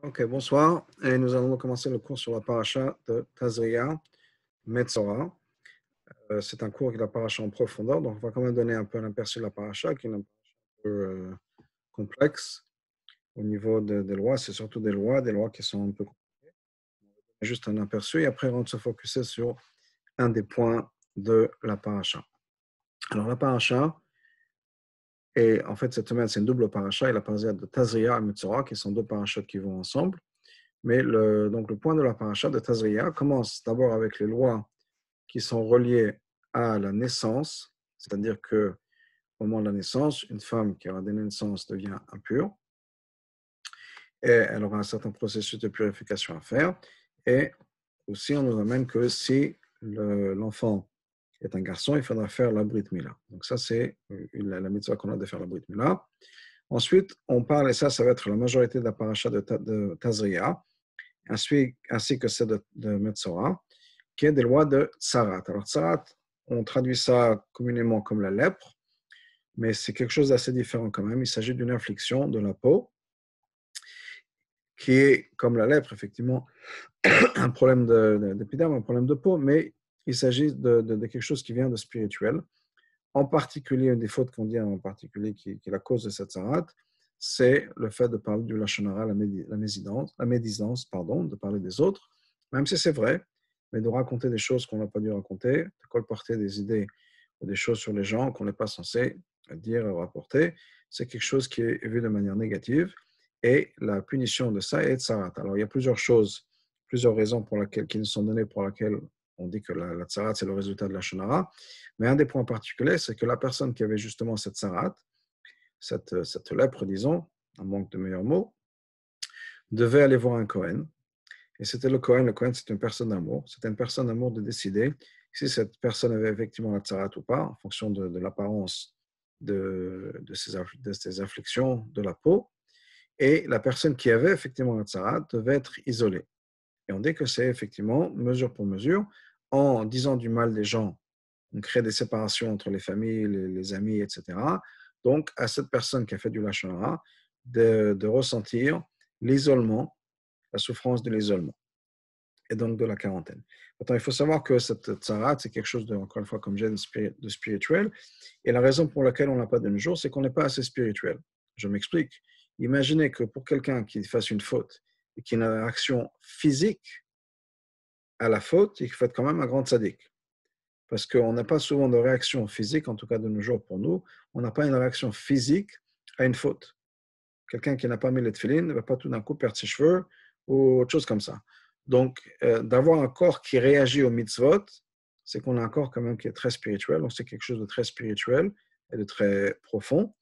Ok, bonsoir. Et nous allons commencer le cours sur la paracha de Tazria Metzora. Euh, c'est un cours qui est la paracha en profondeur, donc on va quand même donner un peu un aperçu de la paracha, qui est un peu euh, complexe au niveau des lois. C'est surtout des lois, des lois qui sont un peu compliquées. Juste un aperçu, et après on va se focaliser sur un des points de la paracha. Alors la paracha, et en fait, cette semaine, c'est une double paracha. Il a paracha de Tazria et Metzora, qui sont deux parachutes qui vont ensemble. Mais le, donc, le point de la paracha de Tazria commence d'abord avec les lois qui sont reliées à la naissance, c'est-à-dire que au moment de la naissance, une femme qui aura donné naissance devient impure et elle aura un certain processus de purification à faire. Et aussi, on nous amène que si l'enfant est un garçon, il faudra faire la Brit Donc ça, c'est euh, la, la mitzvah qu'on a de faire la Brit Ensuite, on parle, et ça, ça va être la majorité de la de, de Tazria, ainsi, ainsi que celle de, de Metzora, qui est des lois de Tzarat. Alors Tzarat, on traduit ça communément comme la lèpre, mais c'est quelque chose d'assez différent quand même. Il s'agit d'une infliction de la peau, qui est, comme la lèpre, effectivement, un problème d'épiderme, un problème de peau, mais il s'agit de, quelque chose qui vient de spirituel. En particulier, une des fautes qu'on dit en particulier qui, est la cause de cette sarat, c'est le fait de parler du lachonara, la, médisance, la médisance, pardon, de parler des autres, même si c'est vrai, mais de raconter des choses qu'on n'a pas dû raconter, de colporter des idées ou des choses sur les gens qu'on n'est pas censé dire ou rapporter, c'est quelque chose qui est vu de manière négative. Et la punition de ça est de sarat. Alors, il y a plusieurs choses, plusieurs raisons pour lesquelles, qui nous sont données pour lesquelles on dit que la, la c'est le résultat de la shonara. Mais un des points particuliers, c'est que la personne qui avait justement cette tsarat, euh, cette, lèpre, disons, un manque de meilleurs mots, devait aller voir un Kohen. Et c'était le Kohen. Le Kohen, c'est une personne d'amour. C'est une personne d'amour de décider si cette personne avait effectivement la tsarat ou pas, en fonction de, l'apparence de, ses, de afflictions de la peau. Et la personne qui avait effectivement la tsarat devait être isolée. Et on dit que c'est effectivement mesure pour mesure. En disant du mal des gens, on crée des séparations entre les familles, les, amis, etc. Donc, à cette personne qui a fait du lâchonara, de, de ressentir l'isolement, la souffrance de l'isolement, et donc de la quarantaine. Maintenant, il faut savoir que cette tsarat, c'est quelque chose, de, encore une fois, comme j'ai de spirituel. Et la raison pour laquelle on n'a pas de nos jours, c'est qu'on n'est pas assez spirituel. Je m'explique. Imaginez que pour quelqu'un qui fasse une faute qui a une réaction physique à la faute, il qui fait quand même un grand sadique. Parce qu'on n'a pas souvent de réaction physique, en tout cas de nos jours pour nous, on n'a pas une réaction physique à une faute. Quelqu'un qui n'a pas mis les tefilines ne va pas tout d'un coup perdre ses cheveux ou autre chose comme ça. Donc, euh, d'avoir un corps qui réagit au mitzvot, c'est qu'on a un corps quand même qui est très spirituel, on sait quelque chose de très spirituel et de très profond.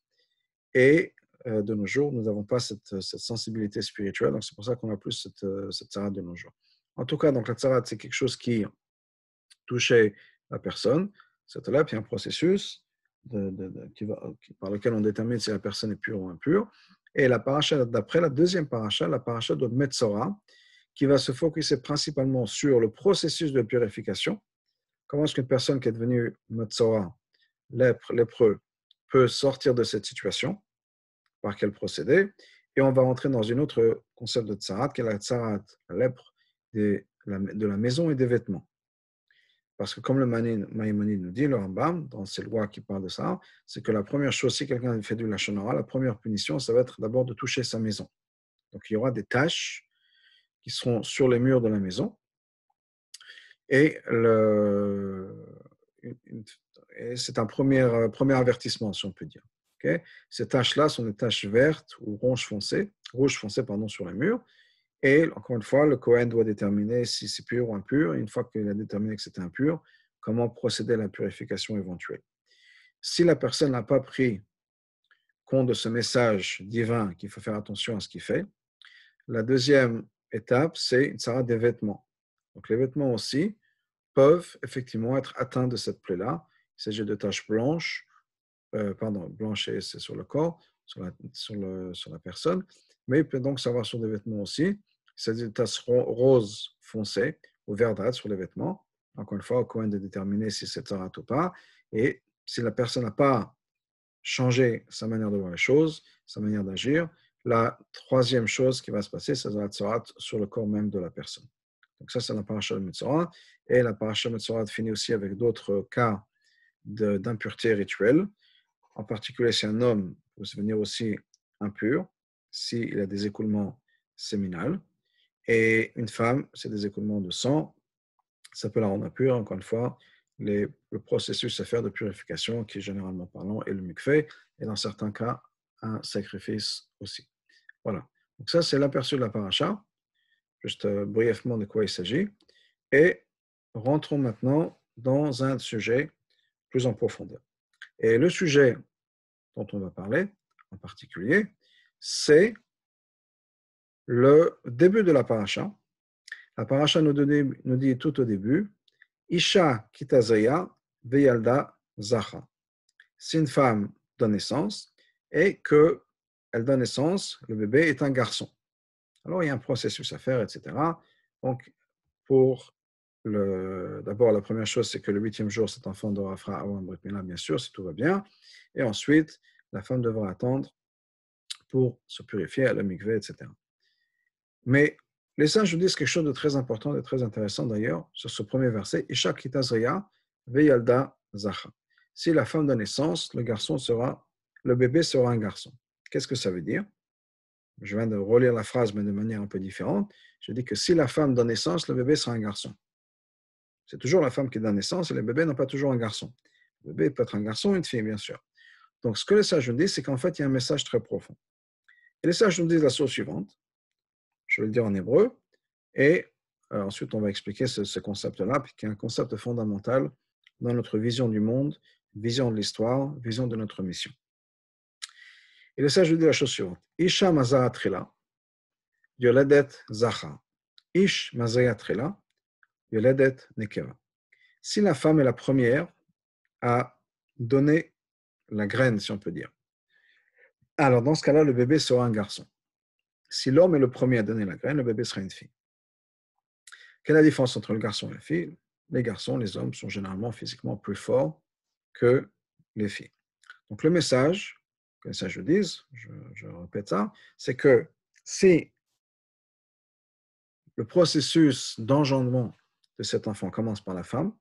Et euh, de nos jours, nous n'avons pas euh, cette, sensibilité spirituelle. Donc, c'est pour ça qu'on a plus cette, euh, cette de nos jours. En tout cas, donc, la tzara, c'est quelque chose qui touchait la personne. Cette là, a un processus par lequel on détermine si la personne est pure ou impure. Et la paracha d'après, la deuxième paracha, la paracha de Metzora, qui va se focaliser principalement sur le processus de purification. Comment est-ce qu'une personne qui est devenue Metzora, lèpre, lépreux, peut sortir de cette situation par quel procédé. Et on va rentrer dans une autre concept de tsarat, qui est la tsarat, la lèpre de la maison et des vêtements. Parce que comme le Maïmonide nous dit, le Rambam, dans ses lois qui parlent de ça, c'est que la première chose, si quelqu'un fait du lachonara, la première punition, ça va être d'abord de toucher sa maison. Donc il y aura des tâches qui seront sur les murs de la maison. Et, le, et c'est un premier, euh, premier avertissement, si on peut dire. Ces taches-là sont des taches vertes ou rouge foncé, rouge foncé pardon, sur les murs. Et encore une fois, le Cohen doit déterminer si c'est pur ou impur. une fois qu'il a déterminé que c'est impur, comment procéder à la purification éventuelle. Si la personne n'a pas pris compte de ce message divin qu'il faut faire attention à ce qu'il fait, la deuxième étape, c'est une sarah des vêtements. Donc les vêtements aussi peuvent effectivement être atteints de cette plaie-là. Il s'agit de taches blanches euh, pardon, blancher, c'est sur le corps, sur la, personne, mais il peut donc savoir sur des vêtements aussi, c'est des taches roses foncées ou verdâtre sur les vêtements. Encore une fois, au coin de déterminer si c'est tarat ou pas. Et si la personne n'a pas changé sa manière de voir les choses, sa manière d'agir, la troisième chose qui va se passer, c'est la tsarat sur le corps même de la personne. Donc ça, c'est la paracha de Et la paracha de finit aussi avec d'autres cas d'impureté rituelle en particulier si un homme peut devenir aussi impur, s'il a des écoulements séminales, et une femme, c'est des écoulements de sang, ça peut la rendre impure, encore une fois, les, le processus à faire de purification, qui généralement parlant est le fait, et dans certains cas, un sacrifice aussi. Voilà. Donc ça, c'est l'aperçu de la paracha, juste euh, brièvement de quoi il s'agit. Et rentrons maintenant dans un sujet plus en profondeur. Et le sujet dont on va parler en particulier, c'est le début de la paracha. La paracha nous, nous dit tout au début Isha kitazaya veyalda zacha. C'est une femme donne naissance et que elle donne naissance, le bébé est un garçon. Alors il y a un processus à faire, etc. Donc pour d'abord, la première chose, c'est que le huitième jour, cet enfant devra faire un bien sûr, si tout va bien. Et ensuite, la femme devra attendre pour se purifier à la mikveh, etc. Mais les singes nous disent quelque chose de très important, de très intéressant d'ailleurs, sur ce premier verset. veyalda zacha. Si la femme donne naissance, le garçon sera, le bébé sera un garçon. Qu'est-ce que ça veut dire Je viens de relire la phrase, mais de manière un peu différente. Je dis que si la femme donne naissance, le bébé sera un garçon. C'est toujours la femme qui donne naissance et les bébés n'ont pas toujours un garçon. Le bébé peut être un garçon ou une fille, bien sûr. Donc, ce que les sages nous disent, c'est qu'en fait, il y a un message très profond. Et les sages nous disent la chose suivante. Je vais le dire en hébreu. Et euh, ensuite, on va expliquer ce, concept-là, qui est un concept fondamental dans notre vision du monde, vision de l'histoire, vision de notre mission. Et les sages nous disent la chose suivante. Isha Mazahatrila, Yoledet zaha »« Ish Yoledet Nekeva. Si la femme est la première à donner la graine, si on peut dire, alors dans ce cas-là, le bébé sera un garçon. Si l'homme est le premier à donner la graine, le bébé sera une fille. Quelle est la différence entre le garçon et la fille Les garçons, les hommes sont généralement physiquement plus forts que les filles. Donc le message, que ça je dise, je, je répète ça, c'est que si le processus d'engendrement de cet enfant commence par la femme,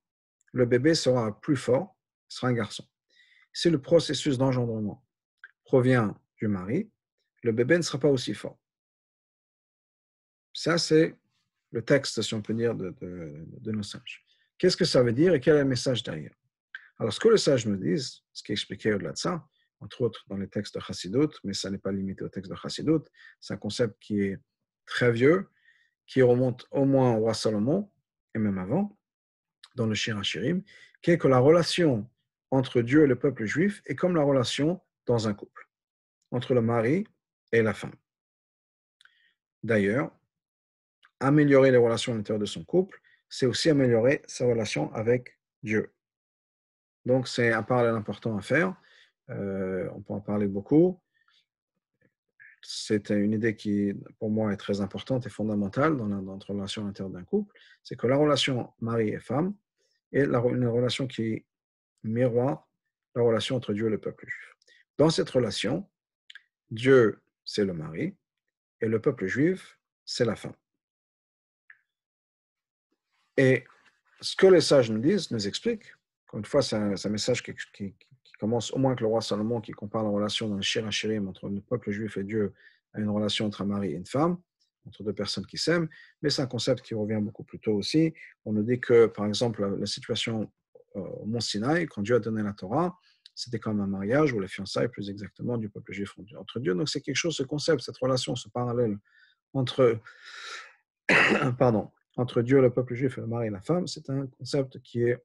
le bébé sera plus fort, sera un garçon. Si le processus d'engendrement provient du mari, le bébé ne sera pas aussi fort. Ça, c'est le texte, si on peut dire, de, nos sages. Qu'est-ce que ça veut dire et quel est le message derrière Alors, ce que les sages nous disent, ce qui est expliqué au-delà de ça, entre autres dans les textes de Chassidut, mais ça n'est pas limité au texte de Chassidut, c'est un concept qui est très vieux, qui remonte au moins au roi Salomon, et même avant, dans le Shirachirim, qui est que la relation entre Dieu et le peuple juif est comme la relation dans un couple, entre le mari et la femme. D'ailleurs, améliorer les relations à l'intérieur de son couple, c'est aussi améliorer sa relation avec Dieu. Donc c'est un parallèle important à faire. Euh, on peut en parler beaucoup c'est une idée qui, pour moi, est très importante et fondamentale dans notre relation interne d'un couple, c'est que la relation mari et femme est une relation qui miroir la relation entre Dieu et le peuple juif. Dans cette relation, Dieu, c'est le mari, et le peuple juif, c'est la femme. Et ce que les sages nous disent, nous expliquent, encore une fois, c'est un, message qui, commence au moins que le roi Salomon, qui compare la relation d'un shirachirim à entre le peuple juif et Dieu à une relation entre un mari et une femme, entre deux personnes qui s'aiment. Mais c'est un concept qui revient beaucoup plus tôt aussi. On nous dit que, par exemple, la, situation euh, au Mont Sinaï, quand Dieu a donné la Torah, c'était comme un mariage, ou les fiançailles plus exactement, du peuple juif entre Dieu. Donc c'est quelque chose, ce concept, cette relation, ce parallèle entre, pardon, entre Dieu, le peuple juif, le mari et la femme, c'est un concept qui est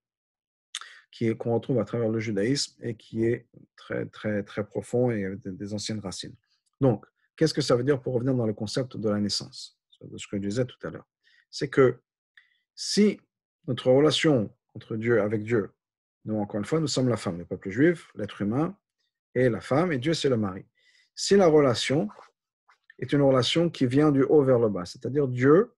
qu'on retrouve à travers le judaïsme et qui est très, très, très profond et avec des anciennes racines. Donc, qu'est-ce que ça veut dire pour revenir dans le concept de la naissance, de ce que je disais tout à l'heure C'est que si notre relation entre Dieu, avec Dieu, nous, encore une fois, nous sommes la femme, le peuple juif, l'être humain et la femme, et Dieu, c'est le mari. Si la relation est une relation qui vient du haut vers le bas, c'est-à-dire Dieu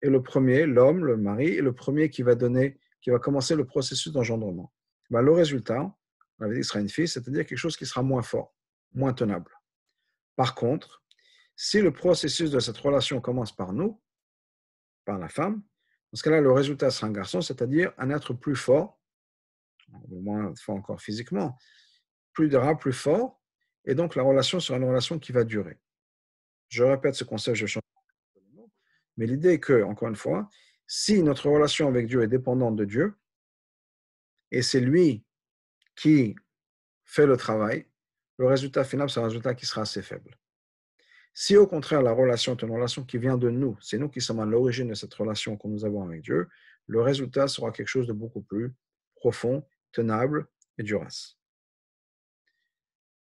est le premier, l'homme, le mari, est le premier qui va donner qui va commencer le processus d'engendrement. Bah, le résultat, on avait dit que ce sera une fille, c'est-à-dire quelque chose qui sera moins fort, moins tenable. Par contre, si le processus de cette relation commence par nous, par la femme, dans ce cas-là, le résultat sera un garçon, c'est-à-dire un être plus fort, au moins fort encore physiquement, plus durable, plus fort, et donc la relation sera une relation qui va durer. Je répète ce concept, je change mais l'idée est que, encore une fois, si notre relation avec Dieu est dépendante de Dieu, et c'est lui qui fait le travail, le résultat final, c'est un résultat qui sera assez faible. Si au contraire la relation est une relation qui vient de nous, c'est nous qui sommes à l'origine de cette relation que nous avons avec Dieu, le résultat sera quelque chose de beaucoup plus profond, tenable et durable.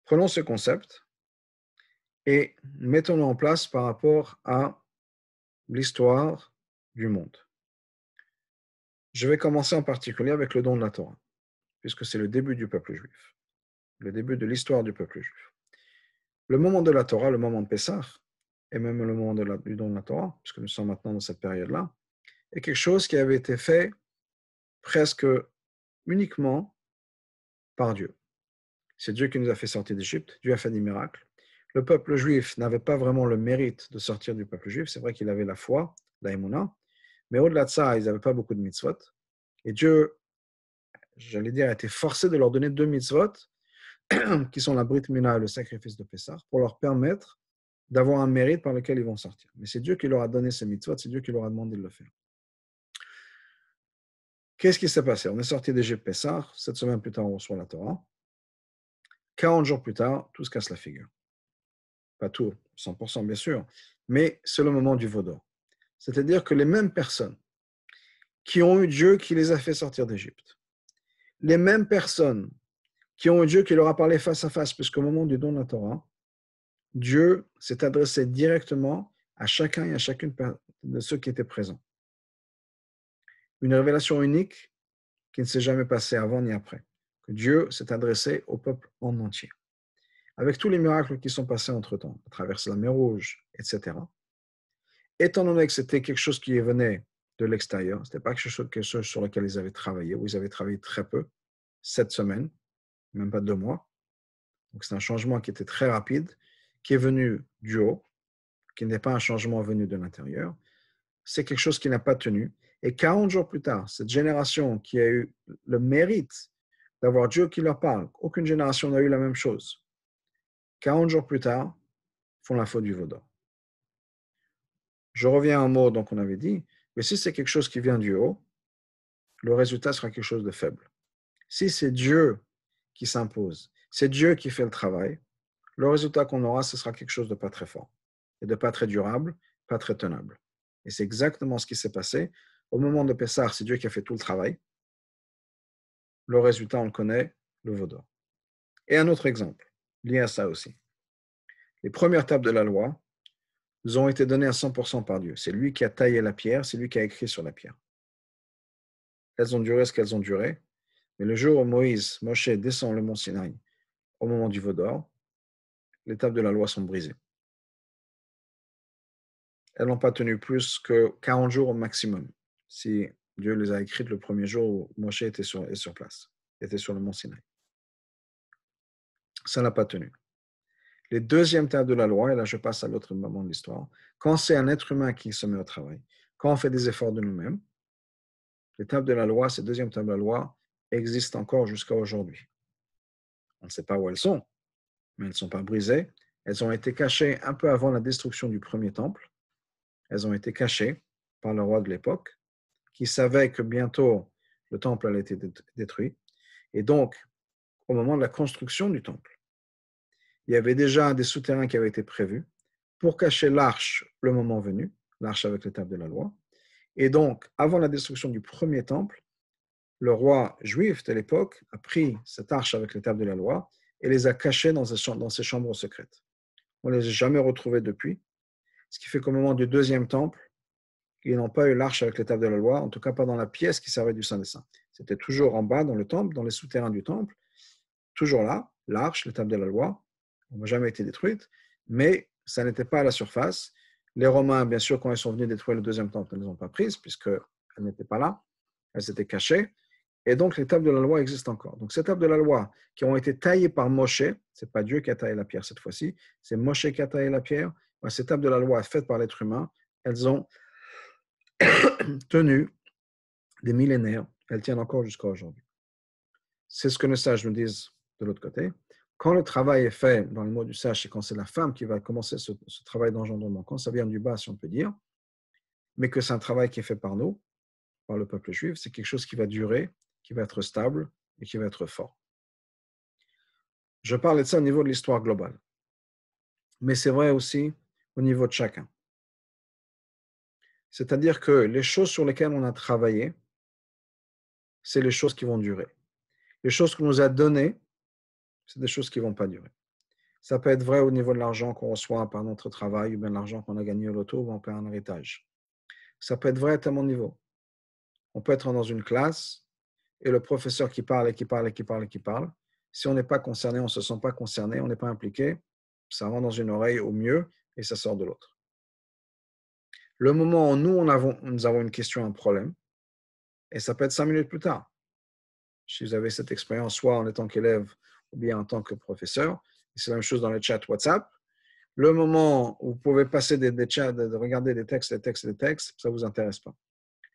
Prenons ce concept et mettons-le en place par rapport à l'histoire du monde. Je vais commencer en particulier avec le don de la Torah, puisque c'est le début du peuple juif, le début de l'histoire du peuple juif. Le moment de la Torah, le moment de Pessah, et même le moment de la, du don de la Torah, puisque nous sommes maintenant dans cette période-là, est quelque chose qui avait été fait presque uniquement par Dieu. C'est Dieu qui nous a fait sortir d'Égypte, Dieu a fait des miracles. Le peuple juif n'avait pas vraiment le mérite de sortir du peuple juif, c'est vrai qu'il avait la foi, l'aïmouna, mais au-delà de ça, ils n'avaient pas beaucoup de mitzvot. Et Dieu, j'allais dire, a été forcé de leur donner deux mitzvot, qui sont la Brit et le sacrifice de Pessah, pour leur permettre d'avoir un mérite par lequel ils vont sortir. Mais c'est Dieu qui leur a donné ces mitzvot, c'est Dieu qui leur a demandé de le faire. Qu'est-ce qui s'est passé On est sorti de Pessah, sept semaines plus tard, on reçoit la Torah. 40 jours plus tard, tout se casse la figure. Pas tout, 100% bien sûr, mais c'est le moment du vaudor. C'est-à-dire que les mêmes personnes qui ont eu Dieu qui les a fait sortir d'Égypte, les mêmes personnes qui ont eu Dieu qui leur a parlé face à face, puisqu'au moment du don de la Torah, Dieu s'est adressé directement à chacun et à chacune de ceux qui étaient présents. Une révélation unique qui ne s'est jamais passée avant ni après. Que Dieu s'est adressé au peuple en entier. Avec tous les miracles qui sont passés entre-temps, à travers la mer Rouge, etc étant donné que c'était quelque chose qui venait de l'extérieur, ce n'était pas quelque chose, sur lequel ils avaient travaillé, où ils avaient travaillé très peu, cette semaine, même pas deux mois. Donc c'est un changement qui était très rapide, qui est venu du haut, qui n'est pas un changement venu de l'intérieur. C'est quelque chose qui n'a pas tenu. Et 40 jours plus tard, cette génération qui a eu le mérite d'avoir Dieu qui leur parle, aucune génération n'a eu la même chose. 40 jours plus tard, font la faute du vote. Je reviens à un mot, donc on avait dit, mais si c'est quelque chose qui vient du haut, le résultat sera quelque chose de faible. Si c'est Dieu qui s'impose, c'est Dieu qui fait le travail, le résultat qu'on aura, ce sera quelque chose de pas très fort et de pas très durable, pas très tenable. Et c'est exactement ce qui s'est passé. Au moment de Pessah, c'est Dieu qui a fait tout le travail. Le résultat, on le connaît, le vaudor. Et un autre exemple, lié à ça aussi. Les premières tables de la loi, ils ont été donnés à 100% par Dieu. C'est lui qui a taillé la pierre, c'est lui qui a écrit sur la pierre. Elles ont duré ce qu'elles ont duré. Mais le jour où Moïse, Moshe descend le mont Sinaï au moment du veau d'or, les tables de la loi sont brisées. Elles n'ont pas tenu plus que 40 jours au maximum, si Dieu les a écrites le premier jour où Moshe était sur, sur place, était sur le mont Sinaï. Ça n'a pas tenu les deuxièmes tables de la loi, et là je passe à l'autre moment de l'histoire, quand c'est un être humain qui se met au travail, quand on fait des efforts de nous-mêmes, les tables de la loi, ces deuxième table de la loi, existent encore jusqu'à aujourd'hui. On ne sait pas où elles sont, mais elles ne sont pas brisées. Elles ont été cachées un peu avant la destruction du premier temple. Elles ont été cachées par le roi de l'époque, qui savait que bientôt le temple allait être détruit. Et donc, au moment de la construction du temple, il y avait déjà des souterrains qui avaient été prévus pour cacher l'arche le moment venu, l'arche avec les de la loi. Et donc, avant la destruction du premier temple, le roi juif de l'époque a pris cette arche avec les tables de la loi et les a cachés dans ses chambres, secrètes. On ne les a jamais retrouvés depuis, ce qui fait qu'au moment du deuxième temple, ils n'ont pas eu l'arche avec les de la loi, en tout cas pas dans la pièce qui servait du Saint des Saints. C'était toujours en bas dans le temple, dans les souterrains du temple, toujours là, l'arche, les tables de la loi, n'ont jamais été détruites, mais ça n'était pas à la surface. Les Romains, bien sûr, quand ils sont venus détruire le deuxième temple, ne les ont pas prises, puisqu'elles n'étaient pas là, elles étaient cachées. Et donc, les tables de la loi existent encore. Donc, ces tables de la loi qui ont été taillées par Moshe, n'est pas Dieu qui a taillé la pierre cette fois-ci, c'est Moshe qui a taillé la pierre. Ben, ces tables de la loi faites par l'être humain, elles ont tenu des millénaires. Elles tiennent encore jusqu'à aujourd'hui. C'est ce que nos sages nous disent de l'autre côté. Quand le travail est fait, dans le mot du sage, c'est quand c'est la femme qui va commencer ce, travail d'engendrement, quand ça vient du bas, si on peut dire, mais que c'est un travail qui est fait par nous, par le peuple juif, c'est quelque chose qui va durer, qui va être stable et qui va être fort. Je parle de ça au niveau de l'histoire globale, mais c'est vrai aussi au niveau de chacun. C'est-à-dire que les choses sur lesquelles on a travaillé, c'est les choses qui vont durer. Les choses qu'on nous a données, c'est des choses qui ne vont pas durer. Ça peut être vrai au niveau de l'argent qu'on reçoit par notre travail ou bien l'argent qu'on a gagné au loto ou en un héritage. Ça peut être vrai à mon niveau. On peut être dans une classe et le professeur qui parle et qui parle et qui parle et qui parle. Si on n'est pas concerné, on ne se sent pas concerné, on n'est pas impliqué, ça rentre dans une oreille au mieux et ça sort de l'autre. Le moment où nous, nous avons une question, un problème, et ça peut être cinq minutes plus tard. Si vous avez cette expérience, soit en étant qu'élève, ou bien en tant que professeur. C'est la même chose dans les chat WhatsApp. Le moment où vous pouvez passer des, chats, de regarder des textes, des textes, des textes, ça ne vous intéresse pas.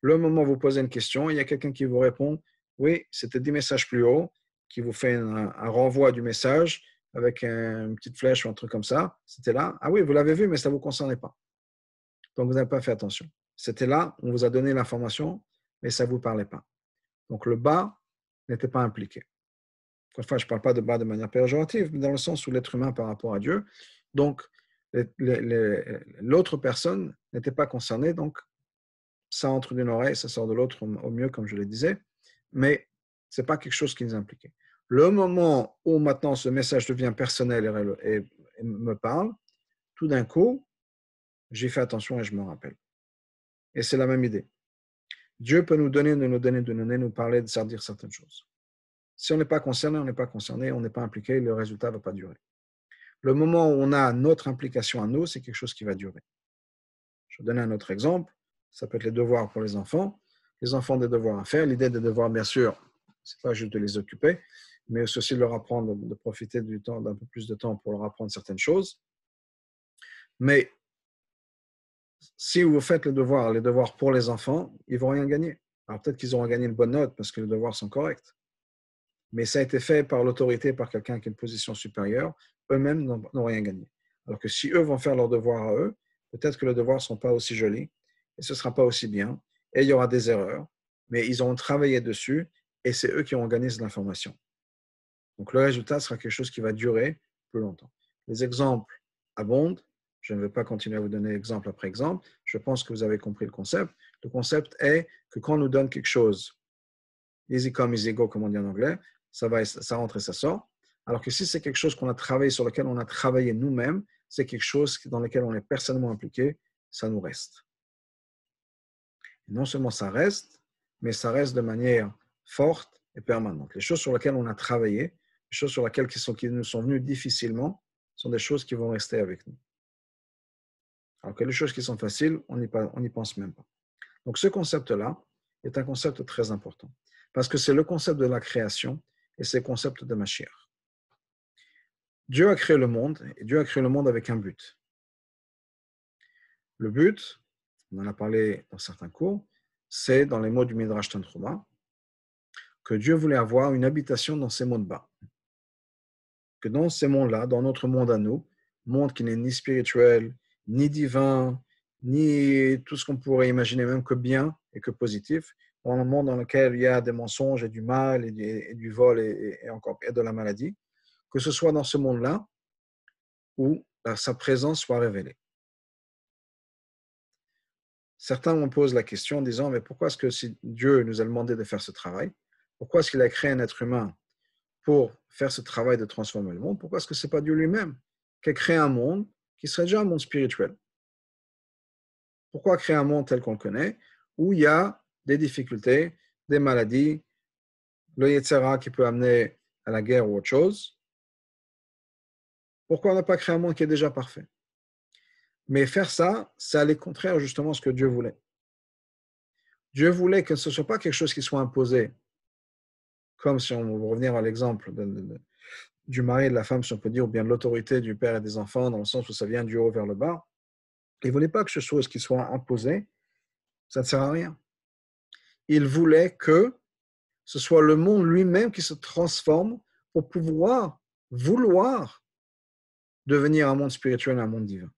Le moment où vous posez une question, il y a quelqu'un qui vous répond Oui, c'était 10 messages plus haut, qui vous fait un, renvoi du message avec une petite flèche ou un truc comme ça. C'était là. Ah oui, vous l'avez vu, mais ça ne vous concernait pas. Donc vous n'avez pas fait attention. C'était là, on vous a donné l'information, mais ça ne vous parlait pas. Donc le bas n'était pas impliqué. Enfin, je ne parle pas de bas de manière péjorative, mais dans le sens où l'être humain par rapport à Dieu. Donc, l'autre personne n'était pas concernée, donc ça entre d'une oreille, ça sort de l'autre au mieux, comme je le disais, mais ce n'est pas quelque chose qui nous impliquait. Le moment où maintenant ce message devient personnel et, me parle, tout d'un coup, j'ai fait attention et je me rappelle. Et c'est la même idée. Dieu peut nous donner, nous donner, nous donner, nous parler, de dire certaines choses. Si on n'est pas concerné, on n'est pas concerné, on n'est pas impliqué, le résultat ne va pas durer. Le moment où on a notre implication à nous, c'est quelque chose qui va durer. Je vais donner un autre exemple. Ça peut être les devoirs pour les enfants. Les enfants ont des devoirs à faire. L'idée des devoirs, bien sûr, n'est pas juste de les occuper, mais aussi de leur apprendre, de profiter du temps, d'un peu plus de temps pour leur apprendre certaines choses. Mais si vous faites les devoirs, les devoirs pour les enfants, ils vont rien gagner. Alors peut-être qu'ils auront gagné une bonne note parce que les devoirs sont corrects mais ça a été fait par l'autorité, par quelqu'un qui a une position supérieure, eux-mêmes n'ont rien gagné. Alors que si eux vont faire leur devoir à eux, peut-être que leurs devoirs ne sont pas aussi jolis, et ce ne sera pas aussi bien, et il y aura des erreurs, mais ils ont travaillé dessus, et c'est eux qui organisent l'information. Donc le résultat sera quelque chose qui va durer plus longtemps. Les exemples abondent, je ne vais pas continuer à vous donner exemple après exemple, je pense que vous avez compris le concept. Le concept est que quand on nous donne quelque chose, easy come, easy go, comme on dit en anglais, ça, va, ça et ça sort. Alors que si c'est quelque chose qu'on a travaillé, sur lequel on a travaillé nous-mêmes, c'est quelque chose dans lequel on est personnellement impliqué, ça nous reste. Et non seulement ça reste, mais ça reste de manière forte et permanente. Les choses sur lesquelles on a travaillé, les choses sur lesquelles qui, nous sont venues difficilement, sont des choses qui vont rester avec nous. Alors que les choses qui sont faciles, on n'y pense même pas. Donc ce concept-là est un concept très important, parce que c'est le concept de la création, et ses concepts de Mashiach. Dieu a créé le monde et Dieu a créé le monde avec un but. Le but, on en a parlé dans certains cours, c'est dans les mots du Midrash Tanchuma, que Dieu voulait avoir une habitation dans ces mondes-bas. Que dans ces mondes-là, dans notre monde à nous, monde qui n'est ni spirituel, ni divin, ni tout ce qu'on pourrait imaginer même que bien et que positif, dans un monde dans lequel il y a des mensonges et du mal et du, vol et, encore de la maladie, que ce soit dans ce monde-là où bah, sa présence soit révélée. Certains me posent la question en disant, mais pourquoi est-ce que si Dieu nous a demandé de faire ce travail, pourquoi est-ce qu'il a créé un être humain pour faire ce travail de transformer le monde Pourquoi est-ce que ce n'est pas Dieu lui-même qui a créé un monde qui serait déjà un monde spirituel Pourquoi créer un monde tel qu'on le connaît, où il y a des difficultés, des maladies, le Yetzera qui peut amener à la guerre ou autre chose. Pourquoi on n'a pas créé un monde qui est déjà parfait Mais faire ça, c'est aller contraire justement à ce que Dieu voulait. Dieu voulait que ce ne soit pas quelque chose qui soit imposé, comme si on veut revenir à l'exemple du mari et de la femme, si on peut dire, ou bien de l'autorité du père et des enfants, dans le sens où ça vient du haut vers le bas. Il ne voulait pas que ce soit ce qui soit imposé, ça ne sert à rien il voulait que ce soit le monde lui-même qui se transforme pour pouvoir vouloir devenir un monde spirituel, un monde divin.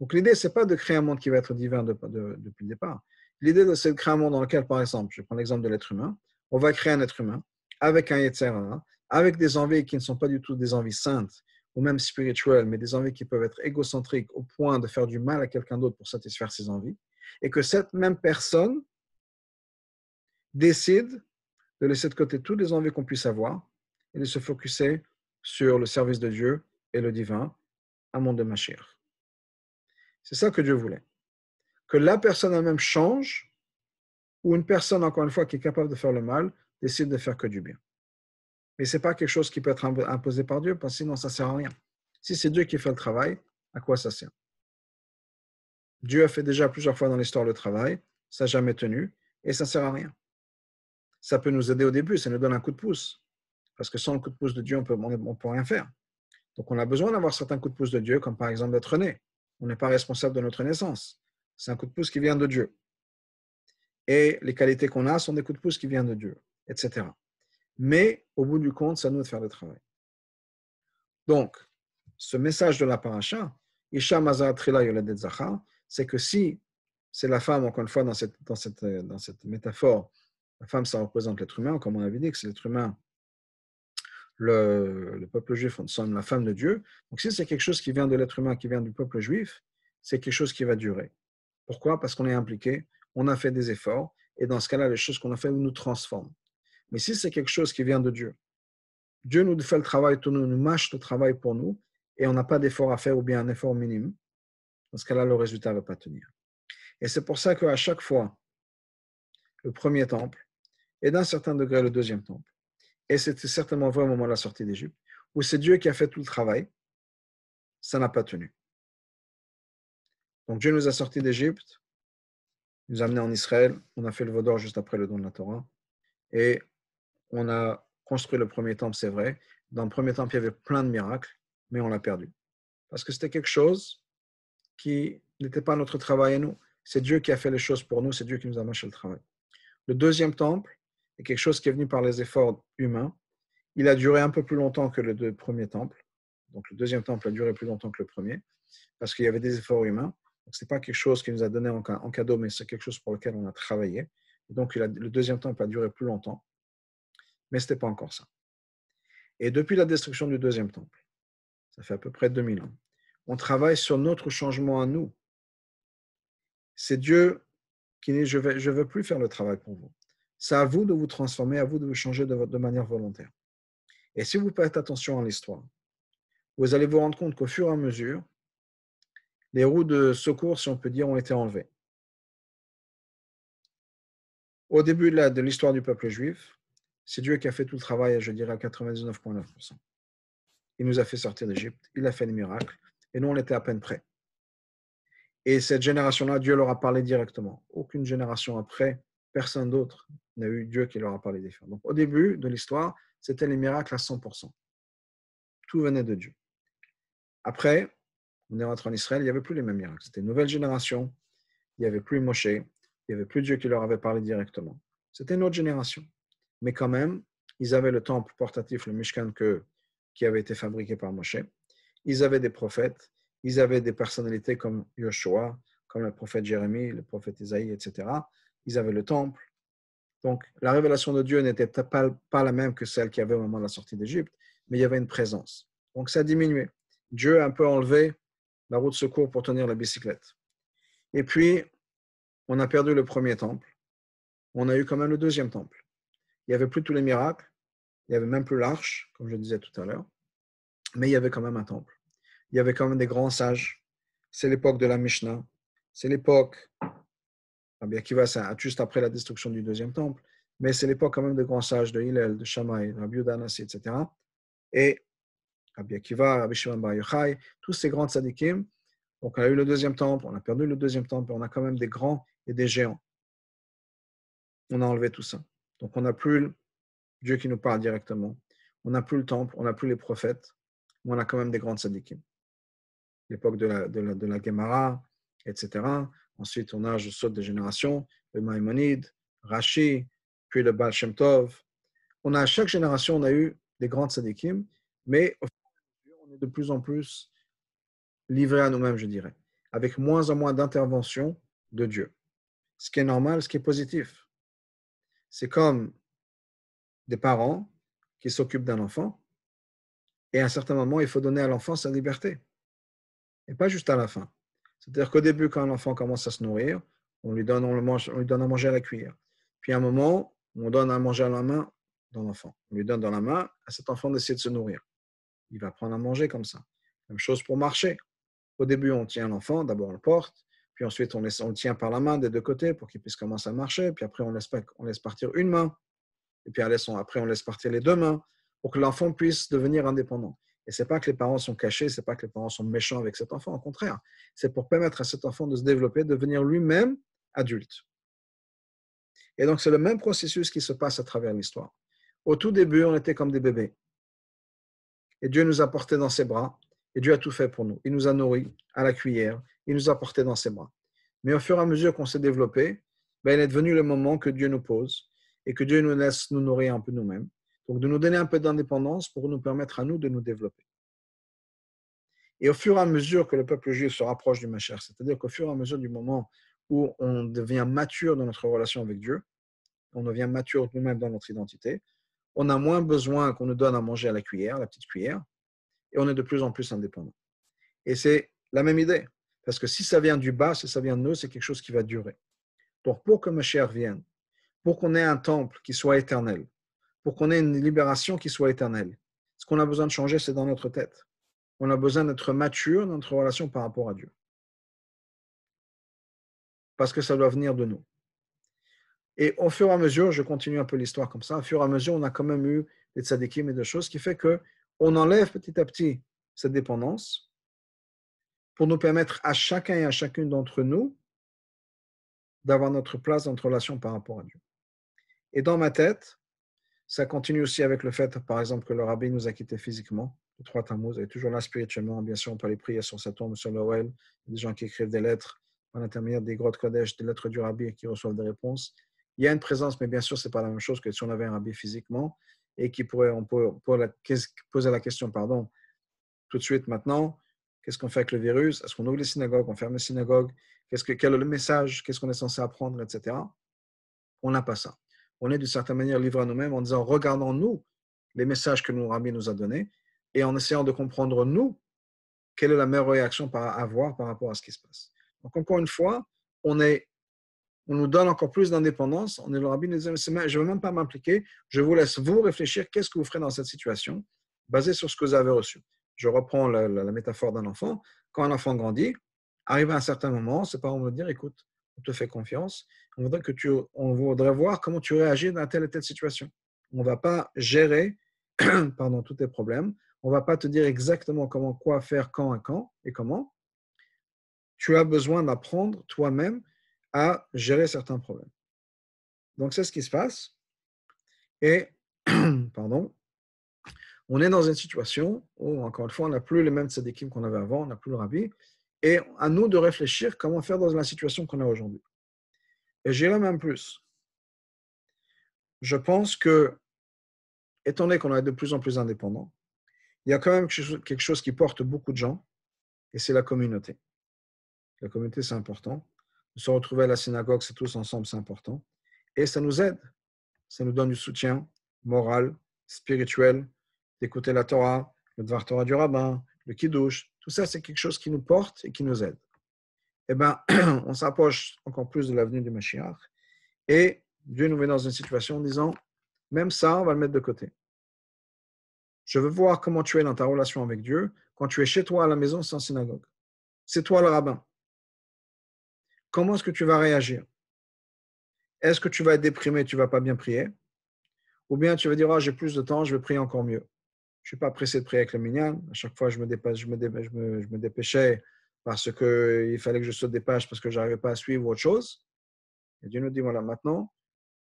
Donc l'idée, n'est pas de créer un monde qui va être divin depuis le départ. L'idée, c'est de créer un monde dans lequel, par exemple, je prends l'exemple de l'être humain, on va créer un être humain avec un Yetzera, avec des envies qui ne sont pas du tout des envies saintes ou même spirituelles, mais des envies qui peuvent être égocentriques au point de faire du mal à quelqu'un d'autre pour satisfaire ses envies, et que cette même personne décide de laisser de côté tous les envies qu'on puisse avoir et de se focaliser sur le service de Dieu et le divin, à mon de chère. C'est ça que Dieu voulait. Que la personne elle-même change, ou une personne, encore une fois, qui est capable de faire le mal, décide de faire que du bien. Mais ce n'est pas quelque chose qui peut être imposé par Dieu, parce que sinon, ça ne sert à rien. Si c'est Dieu qui fait le travail, à quoi ça sert Dieu a fait déjà plusieurs fois dans l'histoire le travail, ça n'a jamais tenu, et ça ne sert à rien ça peut nous aider au début, ça nous donne un coup de pouce. Parce que sans le coup de pouce de Dieu, on peut, ne on peut rien faire. Donc on a besoin d'avoir certains coups de pouce de Dieu, comme par exemple d'être né. On n'est pas responsable de notre naissance. C'est un coup de pouce qui vient de Dieu. Et les qualités qu'on a sont des coups de pouce qui viennent de Dieu, etc. Mais au bout du compte, c'est nous de faire le travail. Donc, ce message de la paracha, Isha c'est que si c'est la femme, encore une fois, dans cette, dans cette, dans cette métaphore, la femme, ça représente l'être humain, comme on avait dit que c'est l'être humain. Le, peuple juif, on somme la femme de Dieu. Donc si c'est quelque chose qui vient de l'être humain, qui vient du peuple juif, c'est quelque chose qui va durer. Pourquoi Parce qu'on est impliqué, on a fait des efforts, et dans ce cas-là, les choses qu'on a faites nous transforment. Mais si c'est quelque chose qui vient de Dieu, Dieu nous fait le travail, tout nous, nous mâche le travail pour nous, et on n'a pas d'effort à faire ou bien un effort minime, dans ce cas-là, le résultat ne va pas tenir. Et c'est pour ça qu'à chaque fois, le premier temple, et d'un certain degré le deuxième temple. Et c'était certainement vrai au moment de la sortie d'Égypte, où c'est Dieu qui a fait tout le travail, ça n'a pas tenu. Donc Dieu nous a sortis d'Égypte, nous a amenés en Israël, on a fait le Vaudor juste après le don de la Torah, et on a construit le premier temple, c'est vrai. Dans le premier temple, il y avait plein de miracles, mais on l'a perdu. Parce que c'était quelque chose qui n'était pas notre travail à nous. C'est Dieu qui a fait les choses pour nous, c'est Dieu qui nous a marché le travail. Le deuxième temple, est quelque chose qui est venu par les efforts humains. Il a duré un peu plus longtemps que le premier temple. Donc le deuxième temple a duré plus longtemps que le premier, parce qu'il y avait des efforts humains. Donc ce n'est pas quelque chose qui nous a donné en, cadeau, mais c'est quelque chose pour lequel on a travaillé. donc le deuxième temple a duré plus longtemps, mais ce n'était pas encore ça. Et depuis la destruction du deuxième temple, ça fait à peu près 2000 ans, on travaille sur notre changement à nous. C'est Dieu qui dit, je ne je veux plus faire le travail pour vous. C'est à vous de vous transformer, à vous de vous changer de, manière volontaire. Et si vous faites attention à l'histoire, vous allez vous rendre compte qu'au fur et à mesure, les roues de secours, si on peut dire, ont été enlevées. Au début de l'histoire du peuple juif, c'est Dieu qui a fait tout le travail, je dirais, à 99,9%. Il nous a fait sortir d'Égypte, il a fait des miracles, et nous, on était à peine prêts. Et cette génération-là, Dieu leur a parlé directement. Aucune génération après, personne d'autre on a eu Dieu qui leur a parlé des faits. Donc au début de l'histoire, c'était les miracles à 100%. Tout venait de Dieu. Après, on est rentré en Israël, il n'y avait plus les mêmes miracles. C'était une nouvelle génération, il n'y avait plus Moshe, il n'y avait plus Dieu qui leur avait parlé directement. C'était une autre génération. Mais quand même, ils avaient le temple portatif, le Mishkan, que, qui avait été fabriqué par Moshe. Ils avaient des prophètes, ils avaient des personnalités comme Yeshua, comme le prophète Jérémie, le prophète Isaïe, etc. Ils avaient le temple, donc, la révélation de Dieu n'était pas, la même que celle qu'il y avait au moment de la sortie d'Égypte, mais il y avait une présence. Donc, ça a diminué. Dieu a un peu enlevé la roue de secours pour tenir la bicyclette. Et puis, on a perdu le premier temple. On a eu quand même le deuxième temple. Il n'y avait plus tous les miracles. Il n'y avait même plus l'arche, comme je disais tout à l'heure. Mais il y avait quand même un temple. Il y avait quand même des grands sages. C'est l'époque de la Mishnah. C'est l'époque Rabbi Akiva, c'est juste après la destruction du deuxième temple, mais c'est l'époque quand même des grands sages, de Hillel, de Shammai, Rabbi Udanasi, etc. Et Rabbi Akiva, Rabbi Bar Yochai, tous ces grands tzadikim. Donc on a eu le deuxième temple, on a perdu le deuxième temple, et on a quand même des grands et des géants. On a enlevé tout ça. Donc on n'a plus Dieu qui nous parle directement. On n'a plus le temple, on n'a plus les prophètes, mais on a quand même des grands tzadikim. L'époque de de la Gemara, etc. Ensuite, on a, je saute des générations, le Maïmonide, Rashi, puis le Baal Shem Tov. On a, à chaque génération, on a eu des grandes tzadikim, mais on est de plus en plus livré à nous-mêmes, je dirais, avec moins en moins d'intervention de Dieu. Ce qui est normal, ce qui est positif. C'est comme des parents qui s'occupent d'un enfant, et à un certain moment, il faut donner à l'enfant sa liberté, et pas juste à la fin. C'est-à-dire qu'au début, quand l'enfant commence à se nourrir, on lui, donne, on, lui donne à manger à la cuillère. Puis à un moment, on donne à manger à la main dans l'enfant. On lui donne dans la main à cet enfant d'essayer de se nourrir. Il va prendre à manger comme ça. Même chose pour marcher. Au début, on tient l'enfant, d'abord on le porte, puis ensuite on, le tient par la main des deux côtés pour qu'il puisse commencer à marcher, puis après on laisse, on laisse partir une main, et puis après on laisse partir les deux mains pour que l'enfant puisse devenir indépendant. Et c'est pas que les parents sont cachés, c'est pas que les parents sont méchants avec cet enfant, au contraire. C'est pour permettre à cet enfant de se développer, de devenir lui-même adulte. Et donc, c'est le même processus qui se passe à travers l'histoire. Au tout début, on était comme des bébés. Et Dieu nous a portés dans ses bras. Et Dieu a tout fait pour nous. Il nous a nourris à la cuillère. Il nous a portés dans ses bras. Mais au fur et à mesure qu'on s'est développé, ben, il est venu le moment que Dieu nous pose et que Dieu nous laisse nous nourrir un peu nous-mêmes. Donc de nous donner un peu d'indépendance pour nous permettre à nous de nous développer. Et au fur et à mesure que le peuple juif se rapproche du Macher, c'est-à-dire qu'au fur et à mesure du moment où on devient mature dans notre relation avec Dieu, on devient mature nous-mêmes dans notre identité, on a moins besoin qu'on nous donne à manger à la cuillère, la petite cuillère, et on est de plus en plus indépendant. Et c'est la même idée, parce que si ça vient du bas, si ça vient de nous, c'est quelque chose qui va durer. Donc pour que Macher vienne, pour qu'on ait un temple qui soit éternel, pour qu'on ait une libération qui soit éternelle. Ce qu'on a besoin de changer, c'est dans notre tête. On a besoin d'être mature dans notre relation par rapport à Dieu. Parce que ça doit venir de nous. Et au fur et à mesure, je continue un peu l'histoire comme ça, au fur et à mesure, on a quand même eu des tzadikim et des choses qui fait que on enlève petit à petit cette dépendance pour nous permettre à chacun et à chacune d'entre nous d'avoir notre place dans notre relation par rapport à Dieu. Et dans ma tête, ça continue aussi avec le fait, par exemple, que le rabbi nous a quittés physiquement, le 3 Tammuz, est toujours là spirituellement. Bien sûr, on peut aller prier sur sa tombe, sur Noël. des gens qui écrivent des lettres par l'intermédiaire des grottes Kodesh, des lettres du rabbi et qui reçoivent des réponses. Il y a une présence, mais bien sûr, ce n'est pas la même chose que si on avait un rabbi physiquement et qui pourrait, poser la question, pardon, tout de suite maintenant, qu'est-ce qu'on fait avec le virus Est-ce qu'on ouvre les synagogues On ferme les synagogues que, Quel est le message Qu'est-ce qu'on est censé apprendre Etc. On n'a pas ça on est d'une certaine manière livré à nous-mêmes en disant, regardons nous les messages que nous Rabbi nous a donnés et en essayant de comprendre nous quelle est la meilleure réaction à avoir par rapport à ce qui se passe. Donc encore une fois, on on nous donne encore plus d'indépendance. On est le rabbin nous dit, je ne veux même pas m'impliquer. Je vous laisse vous réfléchir. Qu'est-ce que vous ferez dans cette situation, basé sur ce que vous avez reçu. Je reprends la, métaphore d'un enfant. Quand un enfant grandit, arrive à un certain moment, ses parents vont dire, écoute, on te fait confiance on voudrait, que tu, on voudrait voir comment tu réagis dans telle et telle situation. On ne va pas gérer tous tes problèmes. On ne va pas te dire exactement comment, quoi faire, quand et quand et comment. Tu as besoin d'apprendre toi-même à gérer certains problèmes. Donc, c'est ce qui se passe. Et, pardon, on est dans une situation où, encore une fois, on n'a plus les mêmes tzadikim qu'on avait avant, on n'a plus le rabbi. Et à nous de réfléchir comment faire dans la situation qu'on a aujourd'hui. Et j'irai même plus. Je pense que, étant donné qu'on est de plus en plus indépendant, il y a quand même quelque chose qui porte beaucoup de gens, et c'est la communauté. La communauté, c'est important. se retrouver à la synagogue, c'est tous ensemble, c'est important. Et ça nous aide. Ça nous donne du soutien moral, spirituel, d'écouter la Torah, le Dvar Torah du rabbin, le Kiddush. Tout ça, c'est quelque chose qui nous porte et qui nous aide eh ben, on s'approche encore plus de l'avenue du Mashiach. Et Dieu nous met dans une situation en disant, même ça, on va le mettre de côté. Je veux voir comment tu es dans ta relation avec Dieu quand tu es chez toi à la maison sans synagogue. C'est toi le rabbin. Comment est-ce que tu vas réagir Est-ce que tu vas être déprimé, tu vas pas bien prier Ou bien tu vas dire, oh, j'ai plus de temps, je vais prier encore mieux. Je ne suis pas pressé de prier avec le minyan. À chaque fois, je me, dépasse, je me dépêchais parce qu'il fallait que je saute des pages parce que je n'arrivais pas à suivre autre chose. Et Dieu nous dit, voilà, maintenant,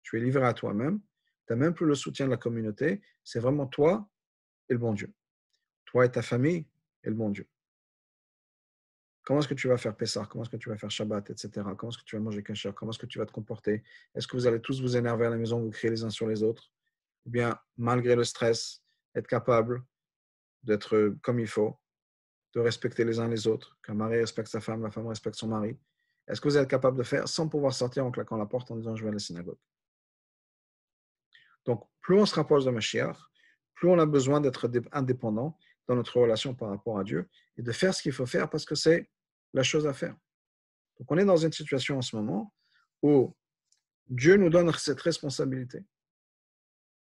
tu es livré à toi-même, tu n'as même plus le soutien de la communauté, c'est vraiment toi et le bon Dieu. Toi et ta famille et le bon Dieu. Comment est-ce que tu vas faire Pessah Comment est-ce que tu vas faire Shabbat, etc. Comment est-ce que tu vas manger Kesher Comment est-ce que tu vas te comporter Est-ce que vous allez tous vous énerver à la maison, vous crier les uns sur les autres Ou bien, malgré le stress, être capable d'être comme il faut de respecter les uns les autres, qu'un mari respecte sa femme, la femme respecte son mari. Est-ce que vous êtes capable de faire sans pouvoir sortir en claquant la porte en disant je vais à la synagogue Donc, plus on se rapproche de Mashiach, plus on a besoin d'être indépendant dans notre relation par rapport à Dieu et de faire ce qu'il faut faire parce que c'est la chose à faire. Donc, on est dans une situation en ce moment où Dieu nous donne cette responsabilité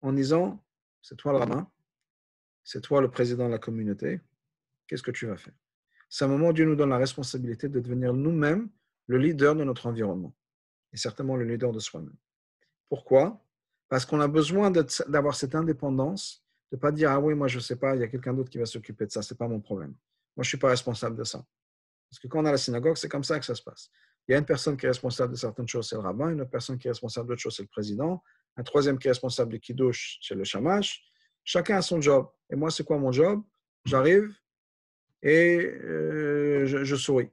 en disant c'est toi le rabbin, c'est toi le président de la communauté, qu'est-ce que tu vas faire C'est un moment où Dieu nous donne la responsabilité de devenir nous-mêmes le leader de notre environnement et certainement le leader de soi-même. Pourquoi Parce qu'on a besoin d'avoir cette indépendance, de ne pas dire Ah oui, moi je ne sais pas, il y a quelqu'un d'autre qui va s'occuper de ça, ce n'est pas mon problème. Moi je ne suis pas responsable de ça. Parce que quand on a la synagogue, c'est comme ça que ça se passe. Il y a une personne qui est responsable de certaines choses, c'est le rabbin, une autre personne qui est responsable d'autres choses, c'est le président, un troisième qui est responsable du kiddush, c'est le shamash. Chacun a son job. Et moi, c'est quoi mon job J'arrive, et euh, je, souris.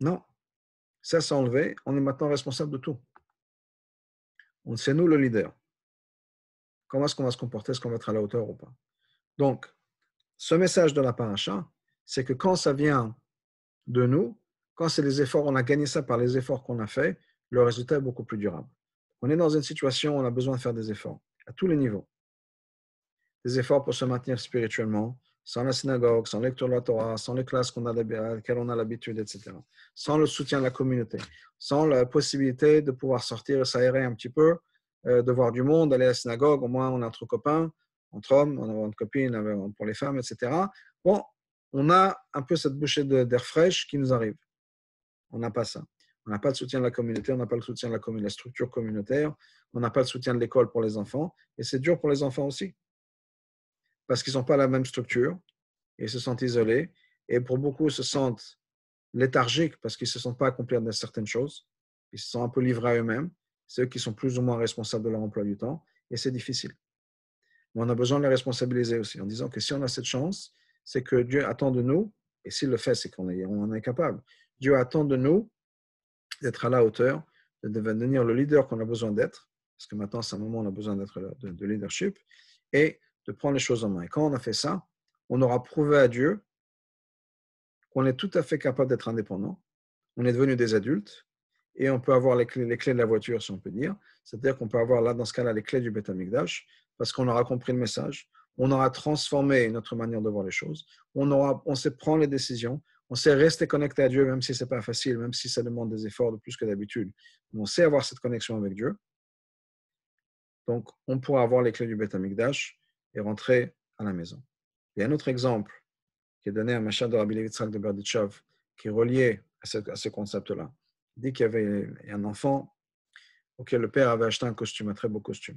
Non. Ça s'est enlevé. On est maintenant responsable de tout. On C'est nous le leader. Comment est-ce qu'on va se comporter Est-ce qu'on va être à la hauteur ou pas Donc, ce message de la paracha, c'est que quand ça vient de nous, quand c'est les efforts, on a gagné ça par les efforts qu'on a faits, le résultat est beaucoup plus durable. On est dans une situation où on a besoin de faire des efforts, à tous les niveaux. Des efforts pour se maintenir spirituellement, sans la synagogue, sans lecture de la Torah, sans les classes qu'on a, on a l'habitude, etc. Sans le soutien de la communauté, sans la possibilité de pouvoir sortir et s'aérer un petit peu, euh, de voir du monde, aller à la synagogue, au moins on a entre copains, entre hommes, on a une copine pour les femmes, etc. Bon, on a un peu cette bouchée d'air fraîche qui nous arrive. On n'a pas ça. On n'a pas le soutien de la communauté, on n'a pas le soutien de la, la structure communautaire, on n'a pas le soutien de l'école pour les enfants, et c'est dur pour les enfants aussi parce qu'ils n'ont pas la même structure, ils se sentent isolés, et pour beaucoup ils se sentent léthargiques parce qu'ils ne se sentent pas accomplir dans certaines choses, ils se sentent un peu livrés à eux-mêmes, c'est eux qui sont plus ou moins responsables de leur emploi du temps, et c'est difficile. Mais on a besoin de les responsabiliser aussi, en disant que si on a cette chance, c'est que Dieu attend de nous, et s'il le fait, c'est qu'on en est capable. Dieu attend de nous d'être à la hauteur, de devenir le leader qu'on a besoin d'être, parce que maintenant, c'est un moment où on a besoin d'être de, de leadership, et de prendre les choses en main. Et quand on a fait ça, on aura prouvé à Dieu qu'on est tout à fait capable d'être indépendant. On est devenu des adultes et on peut avoir les clés, de la voiture, si on peut dire. C'est-à-dire qu'on peut avoir là, dans ce cas-là, les clés du Beth parce qu'on aura compris le message, on aura transformé notre manière de voir les choses, on, aura, on sait prendre les décisions, on sait rester connecté à Dieu, même si ce n'est pas facile, même si ça demande des efforts de plus que d'habitude. On sait avoir cette connexion avec Dieu. Donc, on pourra avoir les clés du Beth Amikdash et rentrer à la maison. Il y a un autre exemple qui est donné à Machado de Rabbi de Berdichev, qui est relié à ce, concept-là. Il dit qu'il y avait un enfant auquel le père avait acheté un costume, un très beau costume.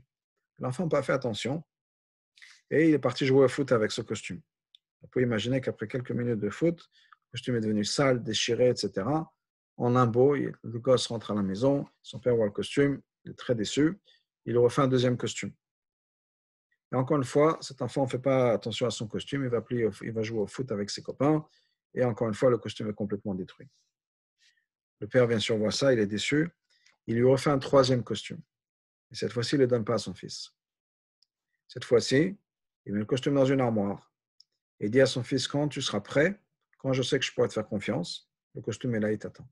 L'enfant n'a pas fait attention et il est parti jouer au foot avec ce costume. On peut imaginer qu'après quelques minutes de foot, le costume est devenu sale, déchiré, etc. En beau, le gosse rentre à la maison, son père voit le costume, il est très déçu, il refait un deuxième costume. Et encore une fois, cet enfant ne fait pas attention à son costume, il va, jouer au foot avec ses copains, et encore une fois, le costume est complètement détruit. Le père, vient sûr, ça, il est déçu, il lui refait un troisième costume. Et cette fois-ci, il ne le donne pas à son fils. Cette fois-ci, il met le costume dans une armoire et dit à son fils, quand tu seras prêt, quand je sais que je pourrai te faire confiance, le costume est là, il t'attend.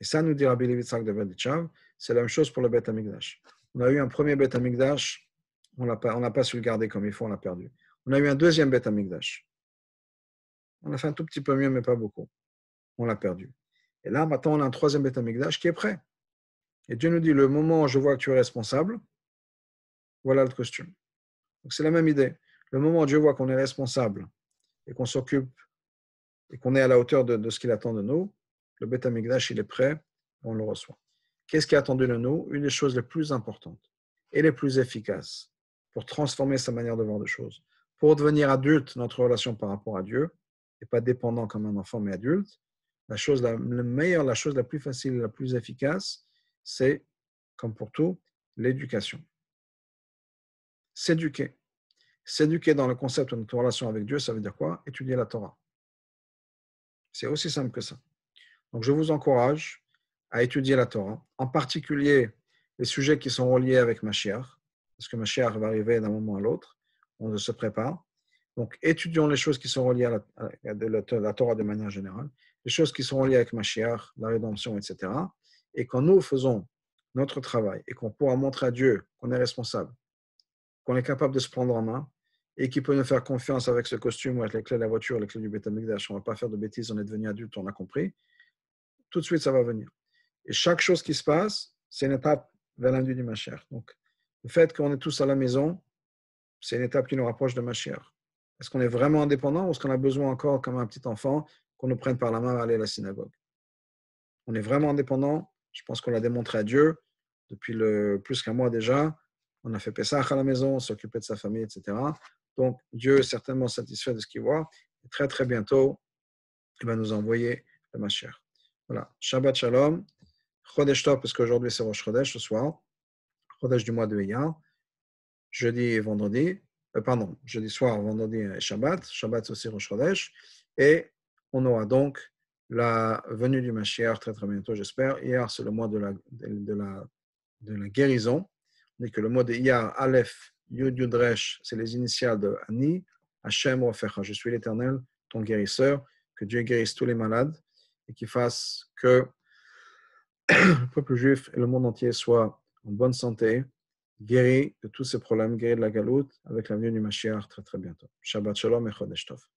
Et ça, nous dit Rabbi Levitzak de Berdichav, c'est la même chose pour le Beth HaMikdash. On a eu un premier Beth on n'a pas, su le garder comme il faut, on l'a perdu. On a eu un deuxième bêta Migdash. On a fait un tout petit peu mieux, mais pas beaucoup. On l'a perdu. Et là, maintenant, on a un troisième bêta Migdash qui est prêt. Et Dieu nous dit le moment où je vois que tu es responsable, voilà le costume. c'est la même idée. Le moment où Dieu voit qu'on est responsable et qu'on s'occupe et qu'on est à la hauteur de, ce qu'il attend de nous, le bêta migdash, il est prêt, on le reçoit. Qu'est-ce qui est attendu de nous Une des choses les plus importantes et les plus efficaces, pour transformer sa manière de voir les choses, pour devenir adulte, notre relation par rapport à Dieu, et pas dépendant comme un enfant, mais adulte, la chose la, meilleure, la chose la plus facile, la plus efficace, c'est, comme pour tout, l'éducation. S'éduquer. S'éduquer dans le concept de notre relation avec Dieu, ça veut dire quoi Étudier la Torah. C'est aussi simple que ça. Donc je vous encourage à étudier la Torah, en particulier les sujets qui sont reliés avec ma chère parce que Mashiach va arriver d'un moment à l'autre, on se prépare. Donc, étudions les choses qui sont reliées à la, Torah de manière générale, les choses qui sont reliées avec Mashiach, la rédemption, etc. Et quand nous faisons notre travail et qu'on pourra montrer à Dieu qu'on est responsable, qu'on est capable de se prendre en main et qu'il peut nous faire confiance avec ce costume ou avec les clés de la voiture, les clés du Betamikdash, on ne va pas faire de bêtises, on est devenu adulte, on a compris, tout de suite ça va venir. Et chaque chose qui se passe, c'est une étape vers l'indu du Mashiach. Donc, le fait qu'on est tous à la maison, c'est une étape qui nous rapproche de Mashiach. Est-ce qu'on est vraiment indépendant ou est-ce qu'on a besoin encore, comme un petit enfant, qu'on nous prenne par la main à aller à la synagogue On est vraiment indépendant. Je pense qu'on l'a démontré à Dieu depuis plus qu'un mois déjà. On a fait Pessah à la maison, on s'est de sa famille, etc. Donc Dieu est certainement satisfait de ce qu'il voit. très très bientôt, il va nous envoyer le Mashiach. Voilà. Shabbat Shalom. Chodesh Tov, parce qu'aujourd'hui c'est Rosh Chodesh, ce soir. Chodesh du mois de Iyar, jeudi et vendredi, euh, pardon, jeudi soir, vendredi et Shabbat, Shabbat aussi Rosh Chodesh, et on aura donc la venue du Mashiach très très bientôt, j'espère. Hier, c'est le mois de la, de, la, de la guérison. On dit que le mot de Iyar, Aleph, Yud Resh, c'est les initiales de Ani, Hashem Rofecha, je suis l'éternel, ton guérisseur, que Dieu guérisse tous les malades et qu'il fasse que le peuple juif et le monde entier soient bonne santé, guéri de tous ces problèmes, guéri de la galoute avec la venue du Mashiach très très bientôt. Shabbat Shalom et Chodesh